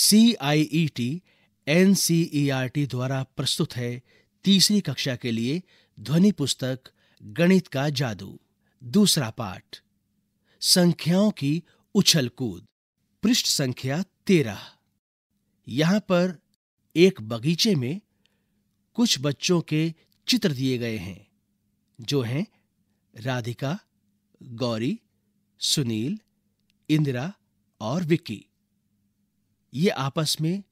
C I E T N C E R T द्वारा प्रस्तुत है तीसरी कक्षा के लिए ध्वनि पुस्तक गणित का जादू दूसरा पाठ संख्याओं की उछल कूद पृष्ठ संख्या तेरह यहां पर एक बगीचे में कुछ बच्चों के चित्र दिए गए हैं जो हैं राधिका गौरी सुनील इंदिरा और विक्की ये आपस में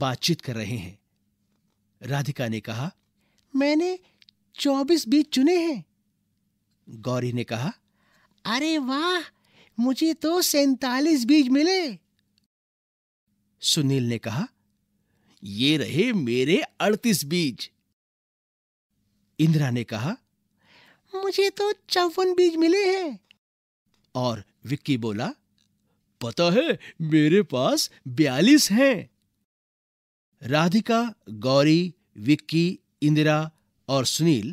बातचीत कर रहे हैं राधिका ने कहा मैंने चौबीस बीज चुने हैं गौरी ने कहा अरे वाह मुझे तो सैतालीस बीज मिले सुनील ने कहा ये रहे मेरे अड़तीस बीज इंदिरा ने कहा मुझे तो चौवन बीज मिले हैं और विक्की बोला पता है मेरे पास बयालीस हैं राधिका गौरी विक्की इंदिरा और सुनील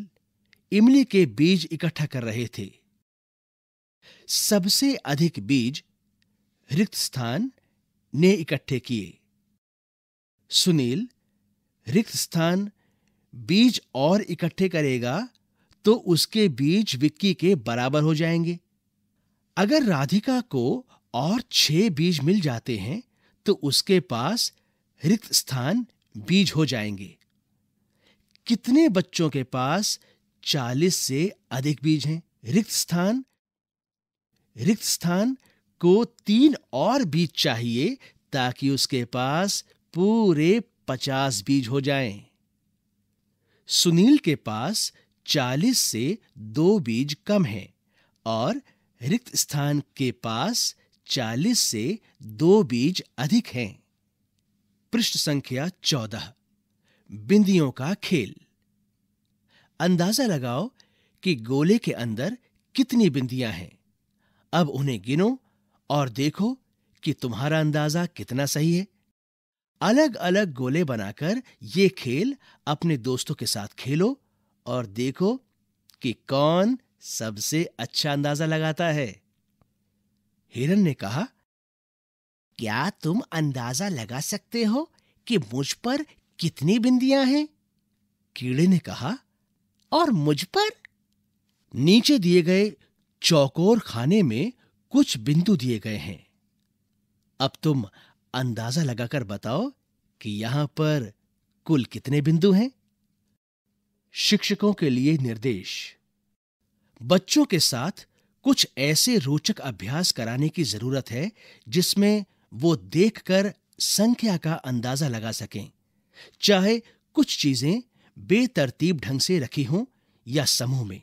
इमली के बीज इकट्ठा कर रहे थे सबसे अधिक बीज रिक्त स्थान ने इकट्ठे किए सुनील रिक्त स्थान बीज और इकट्ठे करेगा तो उसके बीज विक्की के बराबर हो जाएंगे अगर राधिका को और छह बीज मिल जाते हैं तो उसके पास रिक्त स्थान बीज हो जाएंगे कितने बच्चों के पास चालीस से अधिक बीज हैं रिक्त स्थान रिक्त स्थान को तीन और बीज चाहिए ताकि उसके पास पूरे पचास बीज हो जाएं। सुनील के पास चालीस से दो बीज कम हैं और रिक्त स्थान के पास चालीस से दो बीज अधिक हैं पृष्ठ संख्या चौदह बिंदियों का खेल अंदाजा लगाओ कि गोले के अंदर कितनी बिंदियां हैं अब उन्हें गिनो और देखो कि तुम्हारा अंदाजा कितना सही है अलग अलग गोले बनाकर ये खेल अपने दोस्तों के साथ खेलो और देखो कि कौन सबसे अच्छा अंदाजा लगाता है हिरन ने कहा क्या तुम अंदाजा लगा सकते हो कि मुझ पर कितनी बिंदियां हैं कीड़े ने कहा और मुझ पर नीचे दिए गए चौकोर खाने में कुछ बिंदु दिए गए हैं अब तुम अंदाजा लगाकर बताओ कि यहां पर कुल कितने बिंदु हैं शिक्षकों के लिए निर्देश बच्चों के साथ कुछ ऐसे रोचक अभ्यास कराने की जरूरत है जिसमें वो देखकर संख्या का अंदाजा लगा सकें चाहे कुछ चीजें बेतरतीब ढंग से रखी हों या समूह में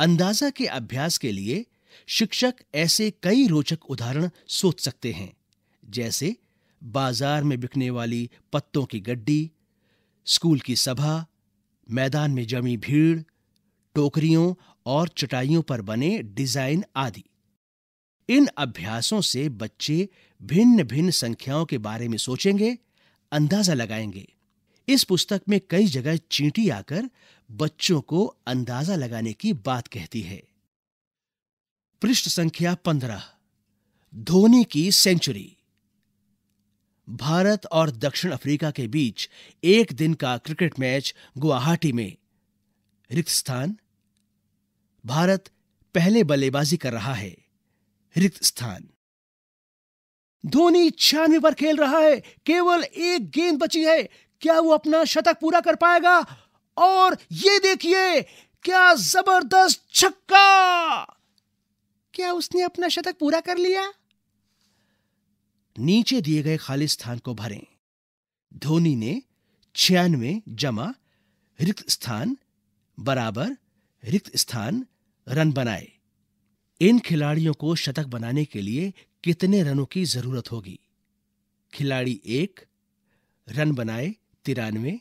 अंदाजा के अभ्यास के लिए शिक्षक ऐसे कई रोचक उदाहरण सोच सकते हैं जैसे बाजार में बिकने वाली पत्तों की गड्डी स्कूल की सभा मैदान में जमी भीड़ टोकरियों और चटाइयों पर बने डिजाइन आदि इन अभ्यासों से बच्चे भिन्न भिन्न संख्याओं के बारे में सोचेंगे अंदाजा लगाएंगे इस पुस्तक में कई जगह चींटी आकर बच्चों को अंदाजा लगाने की बात कहती है पृष्ठ संख्या पंद्रह धोनी की सेंचुरी भारत और दक्षिण अफ्रीका के बीच एक दिन का क्रिकेट मैच गुवाहाटी में रिक्त स्थान भारत पहले बल्लेबाजी कर रहा है रिक्त स्थान धोनी छियानवे पर खेल रहा है केवल एक गेंद बची है क्या वो अपना शतक पूरा कर पाएगा और ये देखिए क्या जबरदस्त छक्का क्या उसने अपना शतक पूरा कर लिया नीचे दिए गए खाली स्थान को भरें धोनी ने छियानवे जमा रिक्त स्थान बराबर रिक्त स्थान रन बनाए इन खिलाड़ियों को शतक बनाने के लिए कितने रनों की जरूरत होगी खिलाड़ी एक रन बनाए तिरानवे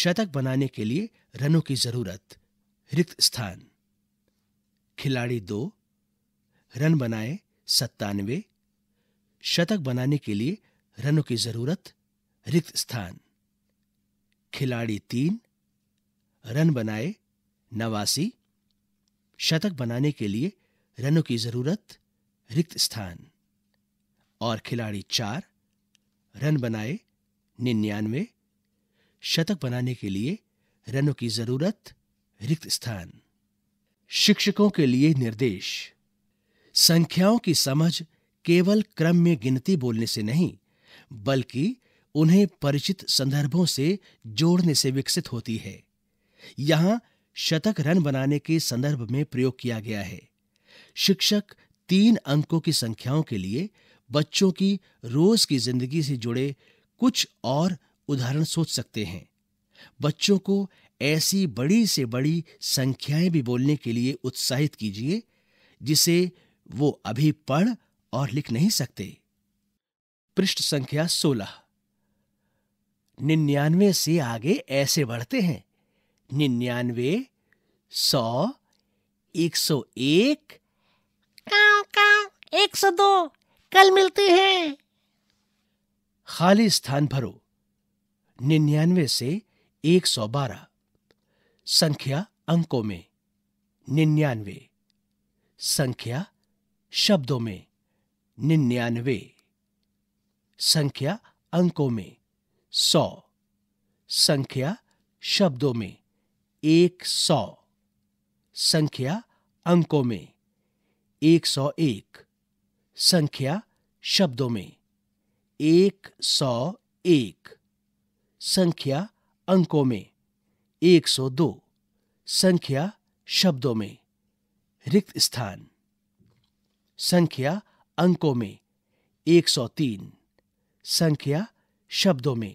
शतक बनाने के लिए रनों की जरूरत रिक्त स्थान खिलाड़ी दो रन बनाए सत्तानवे शतक बनाने के लिए रनों की जरूरत रिक्त स्थान खिलाड़ी तीन रन बनाए नवासी शतक बनाने के लिए रनों की जरूरत रिक्त स्थान और खिलाड़ी चार रन बनाए निन्यानवे शतक बनाने के लिए रनों की जरूरत रिक्त स्थान शिक्षकों के लिए निर्देश संख्याओं की समझ केवल क्रम में गिनती बोलने से नहीं बल्कि उन्हें परिचित संदर्भों से जोड़ने से विकसित होती है यहां शतक रन बनाने के संदर्भ में प्रयोग किया गया है शिक्षक तीन अंकों की संख्याओं के लिए बच्चों की रोज की जिंदगी से जुड़े कुछ और उदाहरण सोच सकते हैं बच्चों को ऐसी बड़ी से बड़ी संख्याएं भी बोलने के लिए उत्साहित कीजिए जिसे वो अभी पढ़ और लिख नहीं सकते पृष्ठ संख्या सोलह निन्यानवे से आगे ऐसे बढ़ते हैं निन्यानवे सौ एक सौ एक का एक सौ दो कल मिलते हैं खाली स्थान भरो निन्यानवे से एक सौ बारह संख्या अंकों में निन्यानवे संख्या शब्दों में निन्यानवे संख्या अंकों में सौ संख्या शब्दों में एक सौ संख्या अंकों में एक सौ एक संख्या शब्दों में एक सौ एक संख्या अंकों में एक सौ दो संख्या शब्दों में रिक्त स्थान संख्या अंकों में एक सौ तीन संख्या शब्दों में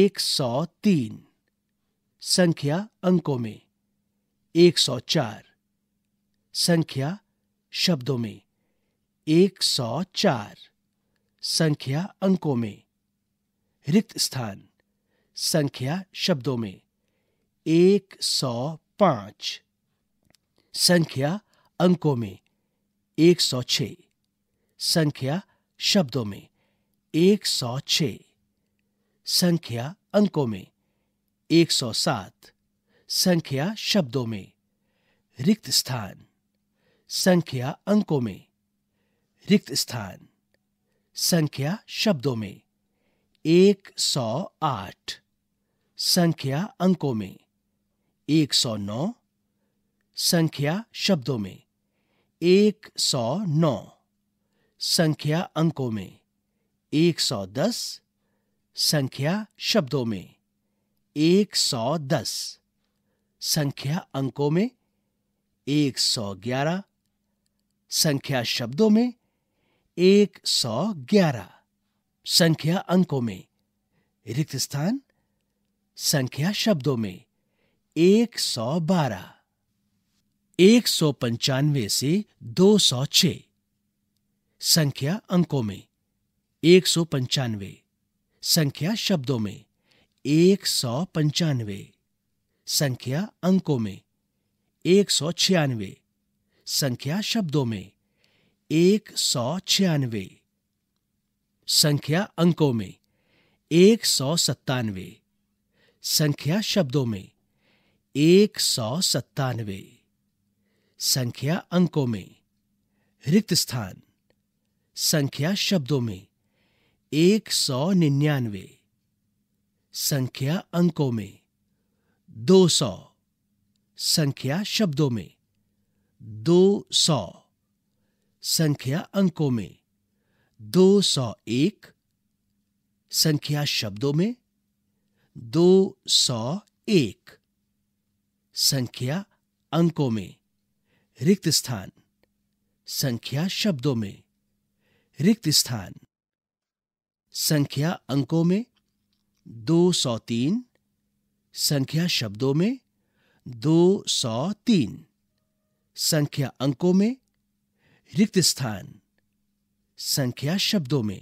एक सौ तीन संख्या अंकों में 104 संख्या शब्दों में 104 संख्या अंकों में रिक्त स्थान संख्या शब्दों में 105 संख्या अंकों में 106 संख्या शब्दों में 106 संख्या अंकों में 107 संख्या शब्दों में रिक्त स्थान संख्या अंकों में रिक्त स्थान संख्या शब्दों में 108 संख्या अंकों में 109 संख्या शब्दों में 109 संख्या अंकों में 110 संख्या शब्दों में एक सौ दस संख्या अंकों में एक सौ ग्यारह संख्या शब्दों में एक सौ ग्यारह संख्या अंकों में रिक्त स्थान संख्या शब्दों में एक सौ बारह एक सौ पंचानवे से दो सौ छ संख्या अंकों में एक सौ पंचानवे संख्या शब्दों में एक सौ पंचानवे संख्या अंकों में एक सौ छियानवे संख्या शब्दों में एक सौ छियानवे संख्या अंकों में एक सौ सत्तानवे संख्या शब्दों में एक सौ सत्तानवे संख्या अंकों में रिक्त स्थान संख्या शब्दों में एक सौ निन्यानवे संख्या अंकों में 200 संख्या शब्दों में 200 संख्या अंकों में 201 संख्या शब्दों में 201 संख्या अंकों में रिक्त स्थान संख्या शब्दों में रिक्त स्थान संख्या अंकों में दो सौ तीन संख्या शब्दों में दो सौ तीन संख्या अंकों में रिक्त स्थान संख्या शब्दों में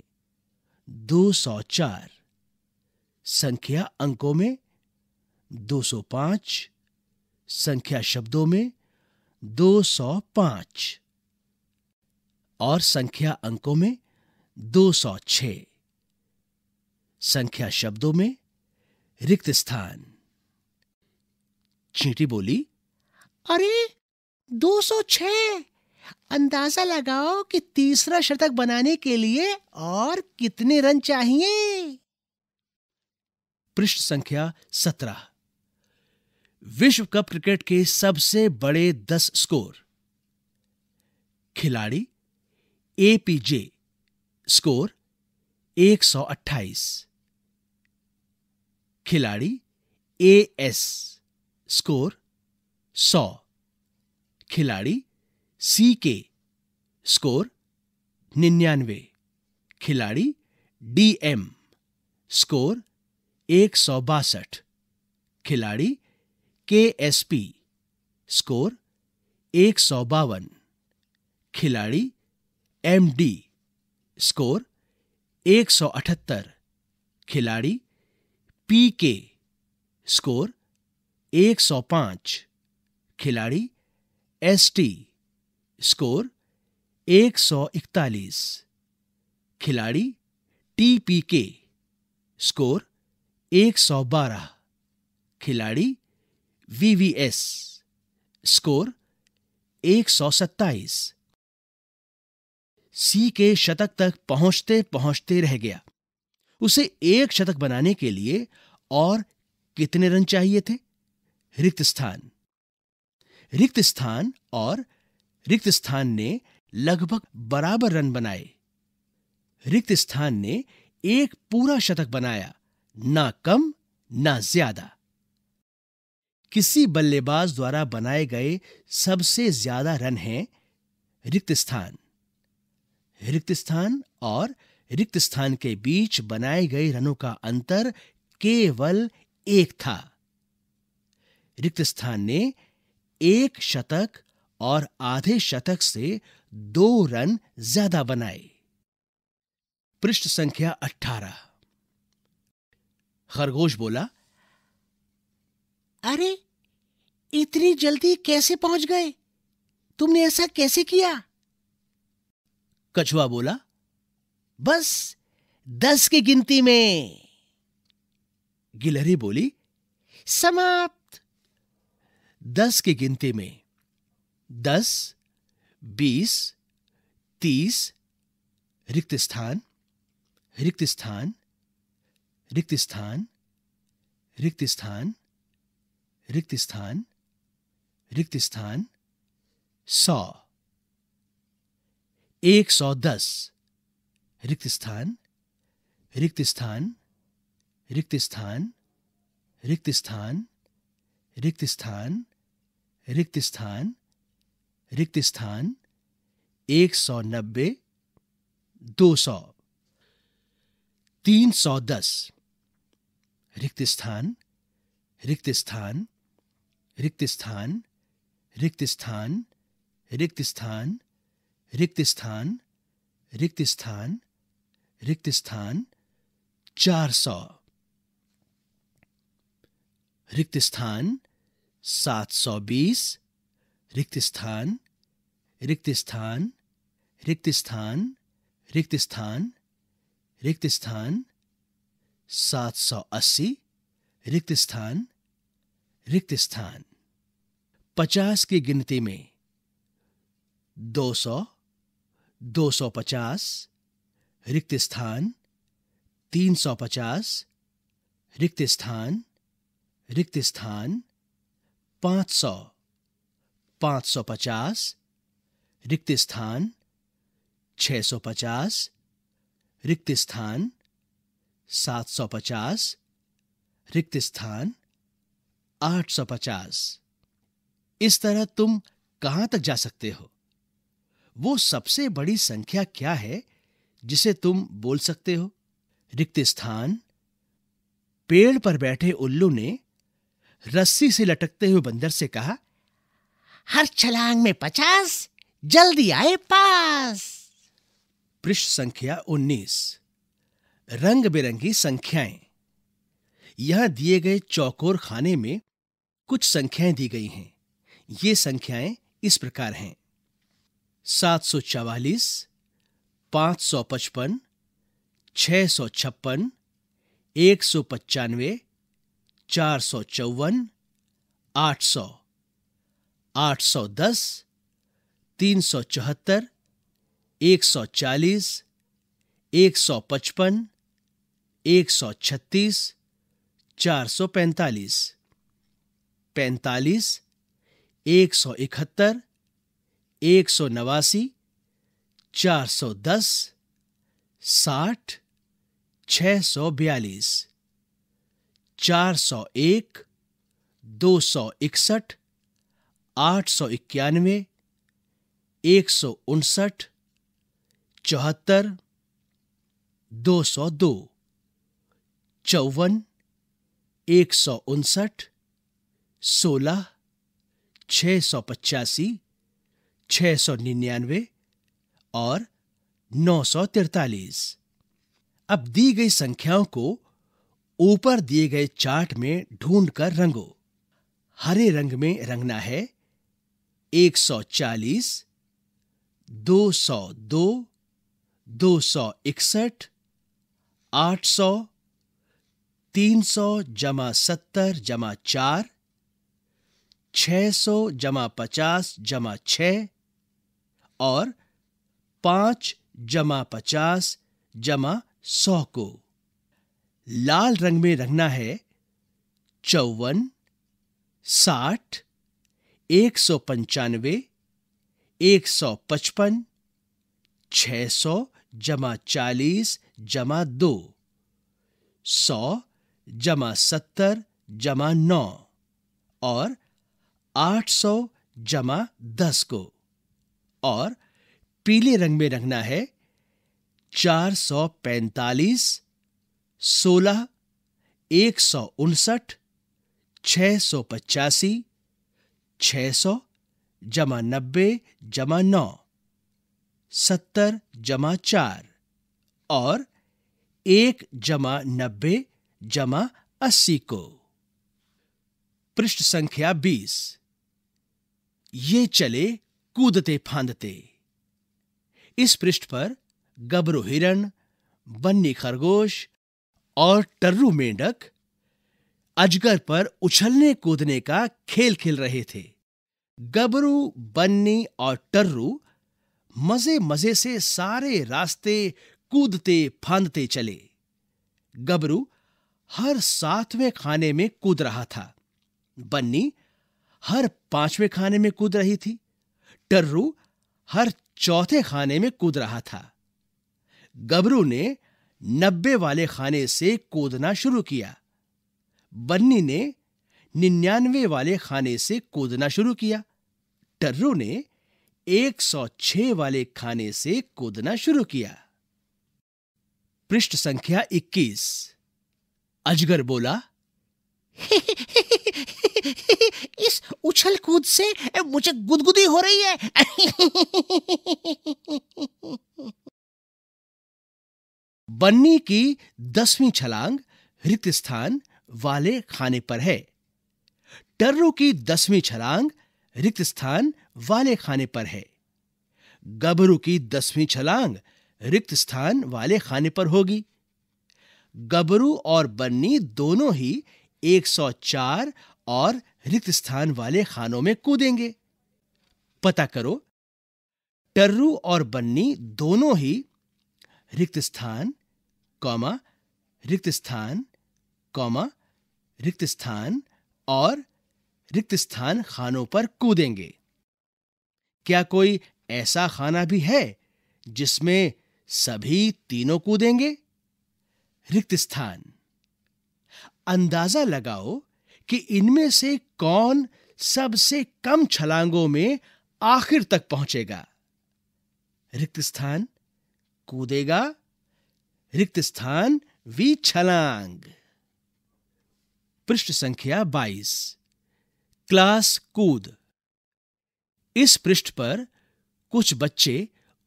दो सौ चार संख्या अंकों में दो सौ पांच संख्या शब्दों में दो सौ पांच और संख्या अंकों में दो सौ 206 संख्या शब्दों में रिक्त स्थान चींटी बोली अरे 206 अंदाजा लगाओ कि तीसरा शतक बनाने के लिए और कितने रन चाहिए पृष्ठ संख्या सत्रह विश्व कप क्रिकेट के सबसे बड़े दस स्कोर खिलाड़ी एपीजे स्कोर 128 खिलाड़ी ए एस स्कोर सौ खिलाड़ी सी के स्कोर निन्यानवे खिलाड़ी डी एम स्कोर एक सौ बासठ खिलाड़ी के एस पी स्कोर एक सौ बावन खिलाड़ी एम डी स्कोर एक सौ अठहत्तर खिलाड़ी पी के स्कोर 105 खिलाड़ी एस टी स्कोर 141 खिलाड़ी के स्कोर 112 खिलाड़ी वीवीएस स्कोर 127 सी के शतक तक पहुंचते पहुंचते रह गया उसे एक शतक बनाने के लिए और कितने रन चाहिए थे रिक्त स्थान रिक्त स्थान और रिक्त स्थान ने लगभग बराबर रन बनाए रिक्त स्थान ने एक पूरा शतक बनाया ना कम ना ज्यादा किसी बल्लेबाज द्वारा बनाए गए सबसे ज्यादा रन हैं रिक्त स्थान रिक्त स्थान और रिक्त स्थान के बीच बनाए गए रनों का अंतर केवल एक था रिक्त स्थान ने एक शतक और आधे शतक से दो रन ज्यादा बनाए पृष्ठ संख्या अठारह खरगोश बोला अरे इतनी जल्दी कैसे पहुंच गए तुमने ऐसा कैसे किया कछुआ बोला बस दस की गिनती में गिलहरी बोली समाप्त दस की गिनती में दस बीस तीस रिक्त स्थान रिक्त स्थान रिक्त स्थान रिक्त स्थान रिक्त स्थान रिक्त स्थान सौ एक सौ दस रिक्त स्थान रिक्त स्थान रिक्त स्थान रिक्त स्थान रिक्त स्थान रिक्त स्थान रिक्त स्थान एक सौ नब्बे दो सौ तीन सौ दस रिक्त स्थान रिक्त स्थान रिक्त स्थान रिक्त स्थान रिक्त स्थान रिक्त स्थान रिक्त स्थान रिक्त स्थान चार सौ रिक्त स्थान सात सौ बीस रिक्त स्थान रिक्त स्थान रिक्त स्थान रिक्त स्थान रिक्त स्थान सात सौ अस्सी रिक्त स्थान रिक्त स्थान पचास की गिनती में दो सौ दो सौ पचास रिक्त स्थान तीन सौ पचास रिक्त स्थान रिक्त स्थान पाँच सौ पाँच सौ पचास रिक्त स्थान छः सौ पचास रिक्त स्थान सात सौ पचास रिक्त स्थान आठ सौ पचास इस तरह तुम कहां तक जा सकते हो वो सबसे बड़ी संख्या क्या है जिसे तुम बोल सकते हो रिक्त स्थान पेड़ पर बैठे उल्लू ने रस्सी से लटकते हुए बंदर से कहा हर छलांग में पचास जल्दी आए पास पृष्ठ संख्या उन्नीस रंग बिरंगी संख्याएं यहां दिए गए चौकोर खाने में कुछ संख्याएं दी गई हैं ये संख्याएं इस प्रकार हैं सात सौ चवालीस पाँच सौ पचपन छः सौ छप्पन एक सौ पचानवे चार सौ चौवन आठ सौ आठ सौ दस तीन सौ चौहत्तर एक सौ चालीस एक सौ पचपन एक सौ छत्तीस चार सौ पैंतालीस पैंतालीस एक सौ इकहत्तर एक सौ नवासी चार सौ दस साठ छ सौ बयालीस चार सौ एक दो सौ इकसठ आठ सौ इक्यानवे एक सौ उनसठ चौहत्तर दो सौ दो चौवन एक सौ उनसठ सोलह छः सौ पचासी छः सौ निन्यानवे और नौ अब दी गई संख्याओं को ऊपर दिए गए चार्ट में ढूंढकर रंगो हरे रंग में रंगना है 140, 202, 261, 800, 300 जमा सत्तर जमा चार 600 जमा पचास जमा छ और पांच जमा पचास जमा सौ को लाल रंग में रंगना है चौवन साठ एक सौ पंचानवे एक सौ पचपन छ सौ जमा चालीस जमा दो सौ जमा सत्तर जमा नौ और आठ सौ जमा दस को और पीले रंग में रंगना है चार सौ पैंतालीस सोलह एक सौ उनसठ छ सौ पचासी छ सौ जमा नब्बे जमा नौ सत्तर जमा चार और एक जमा नब्बे जमा अस्सी को पृष्ठ संख्या बीस ये चले कूदते फांदते इस पृष्ठ पर गबरू हिरण बन्नी खरगोश और टर्रू मेंढक अजगर पर उछलने कूदने का खेल खेल रहे थे गबरू बन्नी और टर्रू मजे मजे से सारे रास्ते कूदते फांदते चले गबरू हर सातवें खाने में कूद रहा था बन्नी हर पांचवें खाने में कूद रही थी टर्रू हर चौथे खाने में कूद रहा था गबरू ने नब्बे वाले खाने से कूदना शुरू किया बन्नी ने निन्यानवे वाले खाने से कूदना शुरू किया टर्रू ने 106 वाले खाने से कूदना शुरू किया पृष्ठ संख्या 21 अजगर बोला इस उछल कूद से मुझे गुदगुदी हो रही है बन्नी की दसवीं छलांग हृत स्थान वाले खाने पर है टर्रू की दसवीं छलांग रिक्त स्थान वाले खाने पर है गबरू की दसवीं छलांग रिक्त स्थान वाले खाने पर होगी गबरू और बन्नी दोनों ही 104 और रिक्त स्थान वाले खानों में कूदेंगे पता करो टर्रू और बन्नी दोनों ही रिक्त स्थान कौमा रिक्त स्थान कौमा रिक्त स्थान और रिक्त स्थान खानों पर कूदेंगे क्या कोई ऐसा खाना भी है जिसमें सभी तीनों कूदेंगे रिक्त स्थान अंदाजा लगाओ कि इनमें से कौन सबसे कम छलांगों में आखिर तक पहुंचेगा रिक्त स्थान कूदेगा रिक्त स्थान वी छलांग पृष्ठ संख्या 22 क्लास कूद इस पृष्ठ पर कुछ बच्चे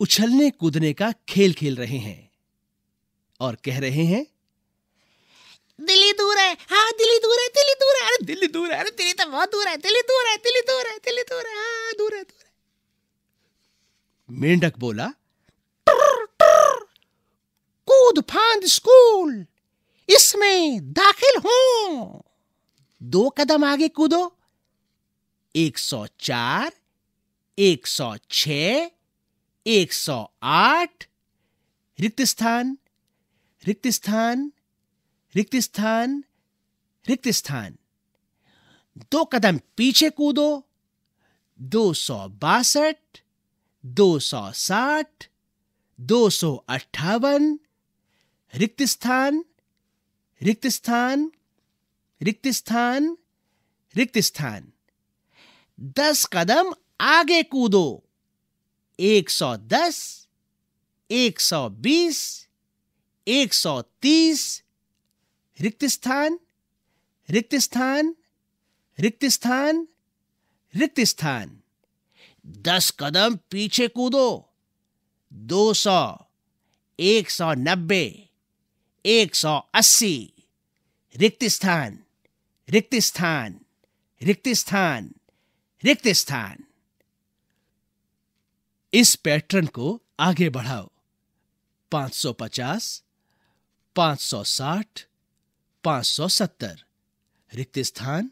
उछलने कूदने का खेल खेल रहे हैं और कह रहे हैं दिल्ली दूर है हाँ दिल्ली दूर है दिल्ली दूर है अरे दिल्ली दूर है अरे दिल्ली तो बहुत दूर है दिल्ली दूर है दिल्ली दूर है दिल्ली दूर है हाँ दूर है दूर है मेंढक बोला टुर, टुर, कूद फांद स्कूल इसमें दाखिल हो दो कदम आगे कूदो एक सौ चार एक सौ छ एक सौ आठ रिक्त स्थान रिक्त स्थान रिक्त स्थान रिक्त स्थान दो कदम पीछे कूदो दो सौ बासठ दो सौ साठ दो सौ अट्ठावन रिक्त स्थान रिक्त स्थान रिक्त स्थान रिक्त स्थान दस कदम आगे कूदो एक सौ दस एक सौ बीस एक सौ तीस रिक्त स्थान रिक्त स्थान रिक्त स्थान रिक्त स्थान दस कदम पीछे कूदो दो सौ एक सौ नब्बे एक सौ अस्सी रिक्त स्थान रिक्त स्थान रिक्त स्थान रिक्त स्थान इस पैटर्न को आगे बढ़ाओ पांच पांच सौ पचास सौ साठ पांच सौ सत्तर रिक्त स्थान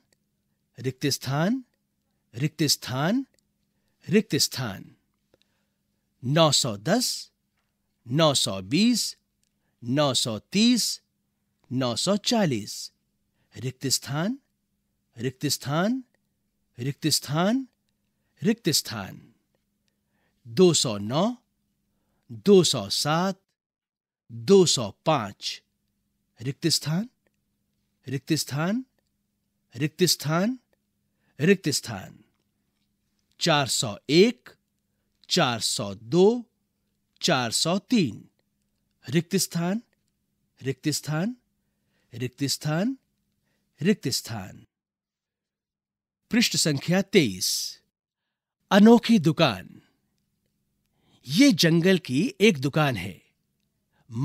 रिक्त स्थान रिक्त स्थान रिक्त स्थान नौ सौ दस नौ सौ बीस नौ सौ तीस नौ सौ चालीस रिक्त स्थान रिक्त स्थान रिक्त स्थान रिक्त स्थान दो सौ नौ दो सौ सात दो सौ पांच रिक्त स्थान रिक्त स्थान रिक्त स्थान रिक्त स्थान चार सौ एक चार सौ दो चार सौ तीन रिक्त स्थान रिक्त स्थान रिक्त स्थान रिक्त स्थान पृष्ठ संख्या तेईस अनोखी दुकान ये जंगल की एक दुकान है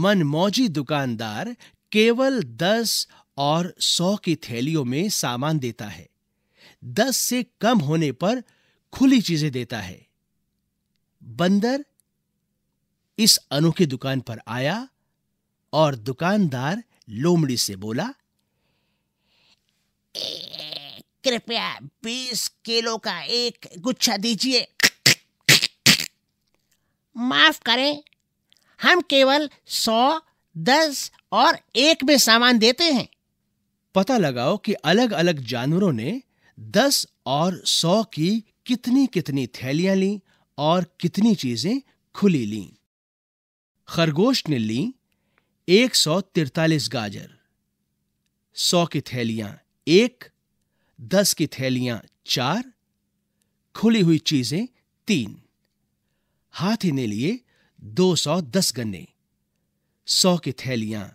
मनमौजी दुकानदार केवल दस और सौ की थैलियों में सामान देता है दस से कम होने पर खुली चीजें देता है बंदर इस अनोखी दुकान पर आया और दुकानदार लोमड़ी से बोला कृपया बीस किलो का एक गुच्छा दीजिए माफ करें हम केवल सौ दस और एक में सामान देते हैं पता लगाओ कि अलग अलग जानवरों ने दस और सौ की कितनी कितनी थैलियां ली और कितनी चीजें खुली ली खरगोश ने ली एक सौ तिरतालीस गाजर सौ की थैलियां एक दस की थैलियां चार खुली हुई चीजें तीन हाथी ने लिए दो सौ दस गन्ने सौ की थैलियां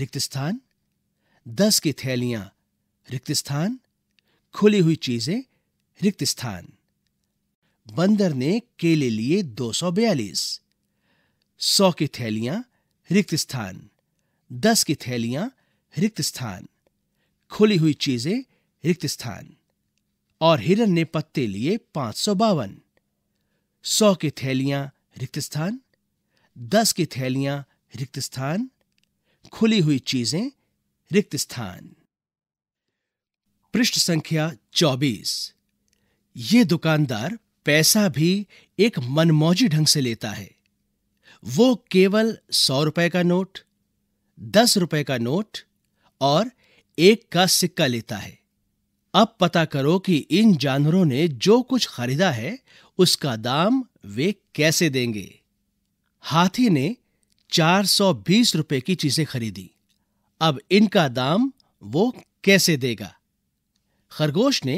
रिक्त स्थान दस की थैलियां रिक्त स्थान खुली हुई चीजें रिक्त स्थान बंदर ने केले लिए दो सौ बयालीस सौ की थैलियां रिक्त स्थान दस की थैलियां रिक्त स्थान खुली हुई चीजें रिक्त स्थान और हिरन ने पत्ते लिए पांच सौ बावन सौ की थैलियां रिक्त स्थान दस की थैलियां रिक्त स्थान खुली हुई चीजें रिक्त स्थान पृष्ठ संख्या 24 ये दुकानदार पैसा भी एक मनमौजी ढंग से लेता है वो केवल सौ रुपए का नोट दस रुपए का नोट और एक का सिक्का लेता है अब पता करो कि इन जानवरों ने जो कुछ खरीदा है उसका दाम वे कैसे देंगे हाथी ने 420 रुपए की चीजें खरीदी अब इनका दाम वो कैसे देगा खरगोश ने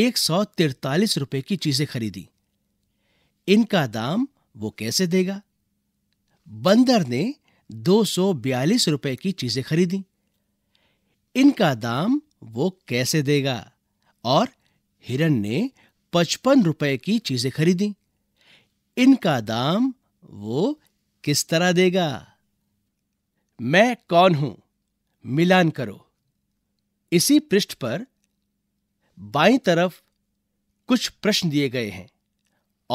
एक सौ तिरतालीस रुपए की चीजें खरीदी इनका दाम वो कैसे देगा बंदर ने दो सौ बयालीस रुपए की चीजें खरीदी इनका दाम वो कैसे देगा और हिरन ने पचपन रुपए की चीजें खरीदी इनका दाम वो किस तरह देगा मैं कौन हूं मिलान करो इसी पृष्ठ पर बाई तरफ कुछ प्रश्न दिए गए हैं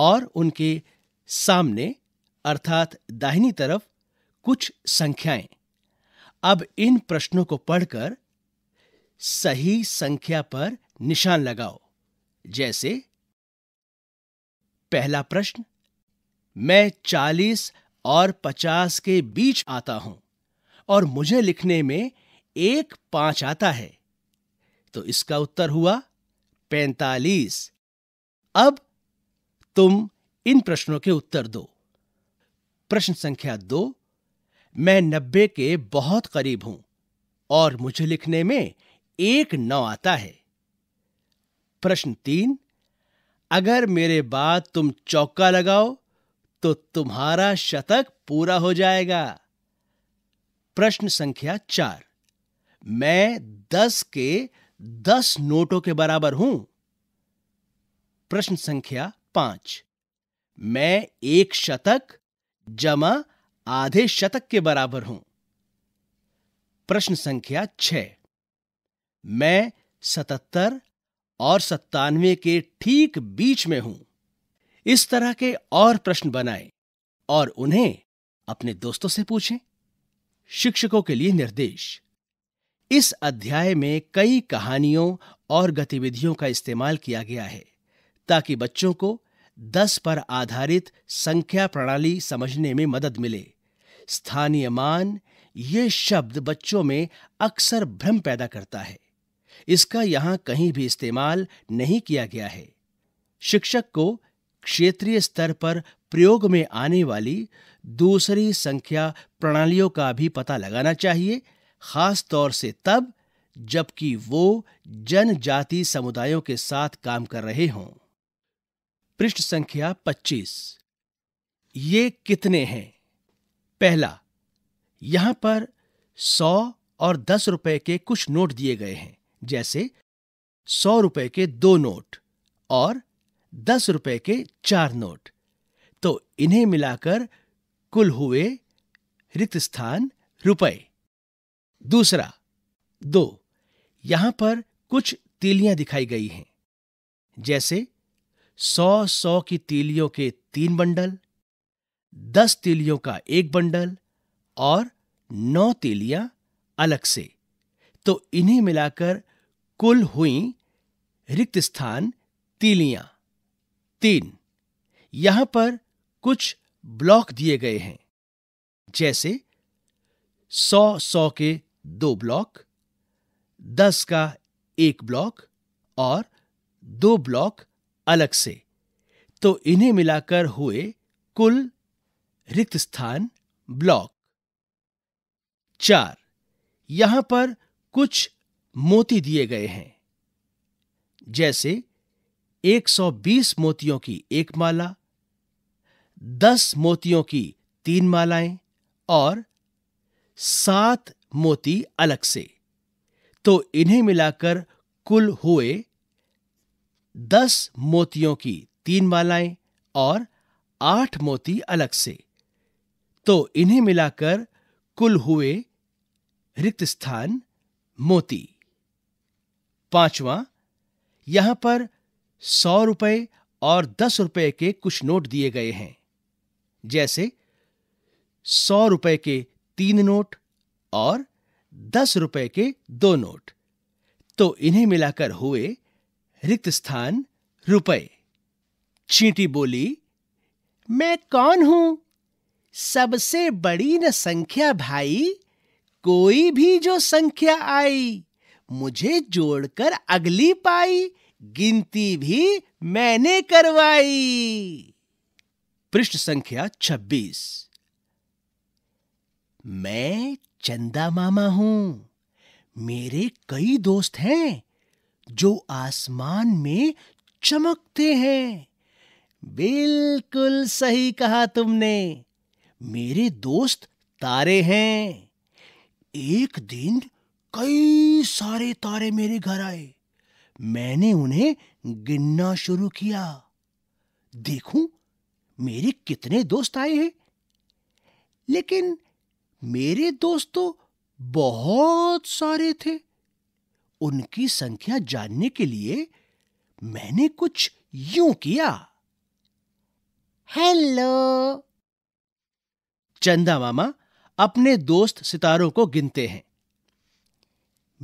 और उनके सामने अर्थात दाहिनी तरफ कुछ संख्याएं अब इन प्रश्नों को पढ़कर सही संख्या पर निशान लगाओ जैसे पहला प्रश्न मैं 40 और 50 के बीच आता हूं और मुझे लिखने में एक पांच आता है तो इसका उत्तर हुआ पैंतालीस अब तुम इन प्रश्नों के उत्तर दो प्रश्न संख्या दो मैं नब्बे के बहुत करीब हूं और मुझे लिखने में एक नौ आता है प्रश्न तीन अगर मेरे बाद तुम चौका लगाओ तो तुम्हारा शतक पूरा हो जाएगा प्रश्न संख्या चार मैं दस के दस नोटों के बराबर हूं प्रश्न संख्या पांच मैं एक शतक जमा आधे शतक के बराबर हूं प्रश्न संख्या छ मैं सतहत्तर और सत्तानवे के ठीक बीच में हूं इस तरह के और प्रश्न बनाएं और उन्हें अपने दोस्तों से पूछें शिक्षकों के लिए निर्देश इस अध्याय में कई कहानियों और गतिविधियों का इस्तेमाल किया गया है ताकि बच्चों को 10 पर आधारित संख्या प्रणाली समझने में मदद मिले स्थानीय मान ये शब्द बच्चों में अक्सर भ्रम पैदा करता है इसका यहां कहीं भी इस्तेमाल नहीं किया गया है शिक्षक को क्षेत्रीय स्तर पर प्रयोग में आने वाली दूसरी संख्या प्रणालियों का भी पता लगाना चाहिए खास तौर से तब जबकि वो जनजाति समुदायों के साथ काम कर रहे हों पृष्ठ संख्या 25 ये कितने हैं पहला यहां पर 100 और 10 रुपए के कुछ नोट दिए गए हैं जैसे 100 रुपए के दो नोट और दस रुपए के चार नोट तो इन्हें मिलाकर कुल हुए रिक्त स्थान रुपए दूसरा दो यहां पर कुछ तीलियां दिखाई गई हैं जैसे सौ सौ की तीलियों के तीन बंडल दस तीलियों का एक बंडल और नौ तीलियां अलग से तो इन्हें मिलाकर कुल हुई रिक्त स्थान तीलियां तीन यहां पर कुछ ब्लॉक दिए गए हैं जैसे सौ सौ के दो ब्लॉक दस का एक ब्लॉक और दो ब्लॉक अलग से तो इन्हें मिलाकर हुए कुल रिक्त स्थान ब्लॉक चार यहां पर कुछ मोती दिए गए हैं जैसे 120 मोतियों की एक माला 10 मोतियों की तीन मालाएं और सात मोती अलग से तो इन्हें मिलाकर कुल हुए दस मोतियों की तीन मालाएं और आठ मोती अलग से तो इन्हें मिलाकर कुल हुए रिक्त स्थान मोती पांचवा यहां पर सौ रुपए और दस रुपए के कुछ नोट दिए गए हैं जैसे सौ रुपए के तीन नोट और दस रुपए के दो नोट तो इन्हें मिलाकर हुए रिक्त स्थान रुपए चींटी बोली मैं कौन हूं सबसे बड़ी न संख्या भाई कोई भी जो संख्या आई मुझे जोड़कर अगली पाई गिनती भी मैंने करवाई पृष्ठ संख्या 26 मैं चंदा मामा हूं मेरे कई दोस्त हैं जो आसमान में चमकते हैं बिल्कुल सही कहा तुमने मेरे दोस्त तारे हैं एक दिन कई सारे तारे मेरे घर आए मैंने उन्हें गिनना शुरू किया देखूं मेरे कितने दोस्त आए हैं लेकिन मेरे दोस्त तो बहुत सारे थे उनकी संख्या जानने के लिए मैंने कुछ यूं किया हेलो चंदा मामा अपने दोस्त सितारों को गिनते हैं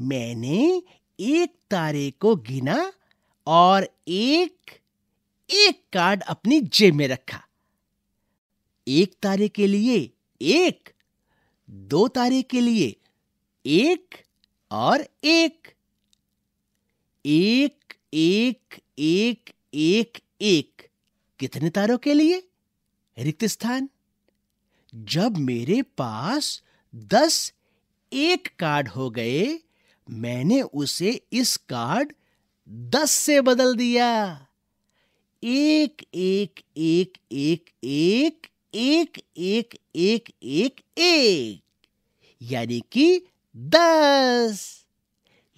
मैंने एक तारे को गिना और एक एक कार्ड अपनी जेब में रखा एक तारे के लिए एक दो तारे के लिए एक और एक एक एक एक एक एक कितने तारों के लिए रिक्त स्थान जब मेरे पास दस एक कार्ड हो गए मैंने उसे इस कार्ड दस से बदल दिया एक एक एक एक एक एक एक एक एक एक यानी कि दस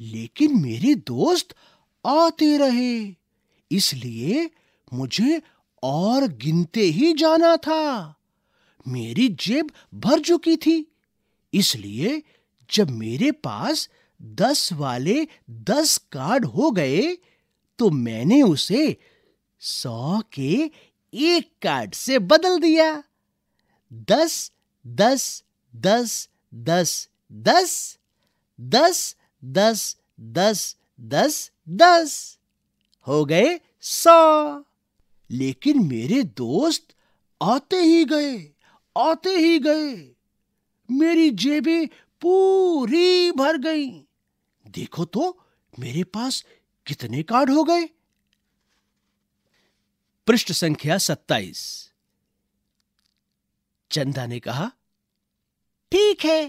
लेकिन मेरे दोस्त आते रहे इसलिए मुझे और गिनते ही जाना था मेरी जेब भर चुकी थी इसलिए जब मेरे पास दस वाले दस कार्ड हो गए तो मैंने उसे सौ के एक कार्ड से बदल दिया दस दस दस दस दस दस दस दस दस दस हो गए सौ लेकिन मेरे दोस्त आते ही गए आते ही गए मेरी जेबें पूरी भर गईं। देखो तो मेरे पास कितने कार्ड हो गए पृष्ठ संख्या सत्ताईस चंदा ने कहा ठीक है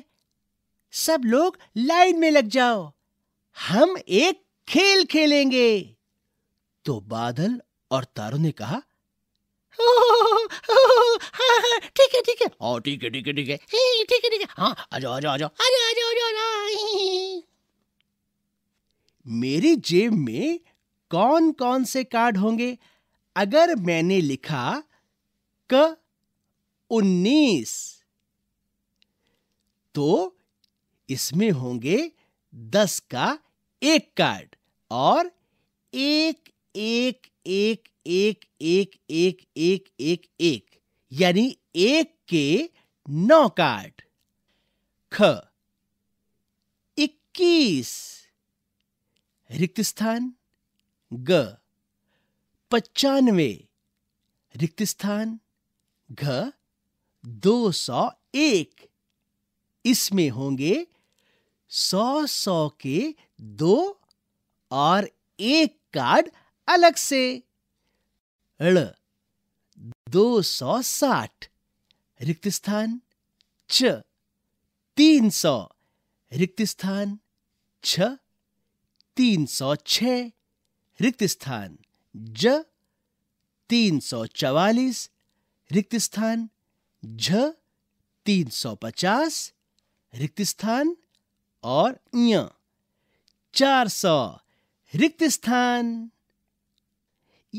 सब लोग लाइन में लग जाओ हम एक खेल खेलेंगे तो बादल और तारों ने कहा ठीक है ठीक है ठीक है ठीक है ठीक है ठीक है ठीक है हाँ आ जाओ आ जाओ आ जाओ आ जाओ आ जाओ मेरी जेब में कौन कौन से कार्ड होंगे अगर मैंने लिखा क उन्नीस तो इसमें होंगे दस का एक कार्ड और एक एक एक एक एक एक एक एक एक यानी एक के नौ कार्ड ख इक्कीस रिक्त स्थान ग पचानवे रिक्त स्थान घ दो सौ एक इसमें होंगे सौ सौ के दो और एक कार्ड अलग से ल दो सौ साठ रिक्त स्थान छ तीन सौ रिक्त स्थान छ तीन सौ छ रिक्त स्थान ज तीन सौ चवालीस रिक्त स्थान झ तीन सौ पचास रिक्त स्थान और य चार सौ रिक्त स्थान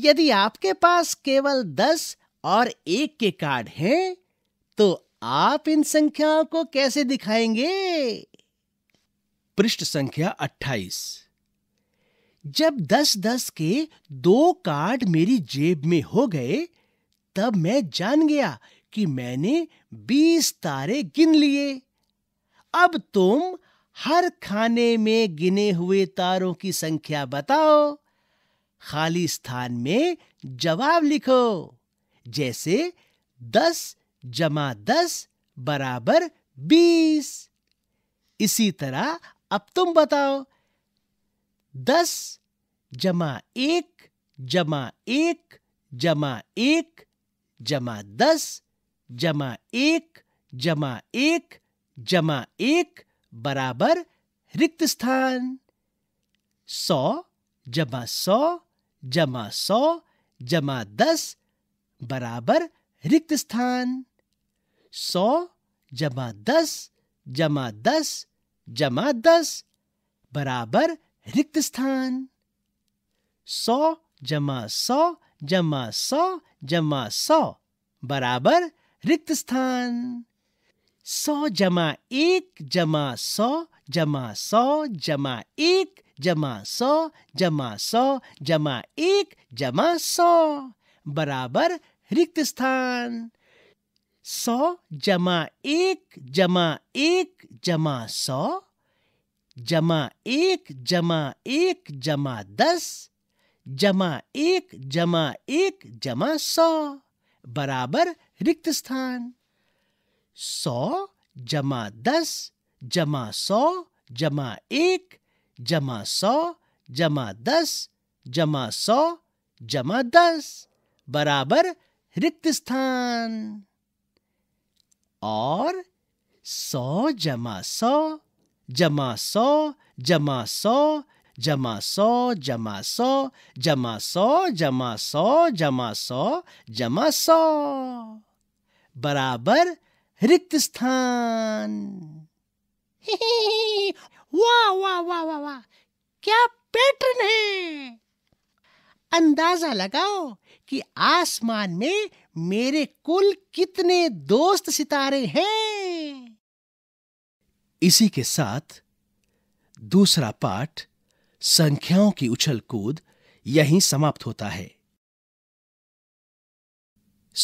यदि आपके पास केवल दस और एक के कार्ड हैं तो आप इन संख्याओं को कैसे दिखाएंगे पृष्ठ संख्या अट्ठाईस जब दस दस के दो कार्ड मेरी जेब में हो गए तब मैं जान गया कि मैंने बीस तारे गिन लिए अब तुम हर खाने में गिने हुए तारों की संख्या बताओ खाली स्थान में जवाब लिखो जैसे दस जमा दस बराबर बीस इसी तरह अब तुम बताओ दस जमा एक जमा एक जमा एक जमा दस जमा एक जमा एक जमा एक बराबर रिक्त स्थान सौ जमा सौ जमा सौ जमा दस बराबर रिक्त स्थान सौ जमा दस जमा दस जमा दस बराबर रिक्त स्थान सौ जमा सौ जमा सौ जमा सौ बराबर रिक्त स्थान सौ जमा एक जमा सौ जमा सौ जमा एक जमा सौ जमा सौ जमा एक जमा सौ बराबर रिक्त स्थान सौ जमा एक जमा एक जमा सौ जमा एक जमा एक जमा दस जमा एक जमा एक जमा सौ बराबर रिक्त स्थान सौ जमा दस जमा सौ जमा एक जमा सौ जमा दस जमा सौ जमा दस बराबर रिक्त स्थान और सौ जमा सौ जमा सौ जमा सौ जमा सौ जमा सौ जमा सौ जमा सौ जमा सौ जमा सौ बराबर रिक्त स्थान वाह वाह वाह वाह वाह क्या पैटर्न है अंदाजा लगाओ कि आसमान में मेरे कुल कितने दोस्त सितारे हैं इसी के साथ दूसरा पाठ संख्याओं की उछल कूद यहीं समाप्त होता है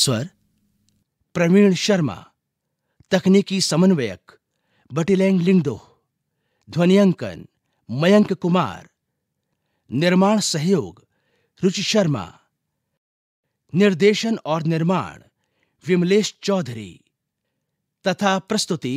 स्वर प्रवीण शर्मा तकनीकी समन्वयक बटिलैंग लिंगदो ध्वनियांकन मयंक कुमार निर्माण सहयोग रुचि शर्मा निर्देशन और निर्माण विमलेश चौधरी तथा प्रस्तुति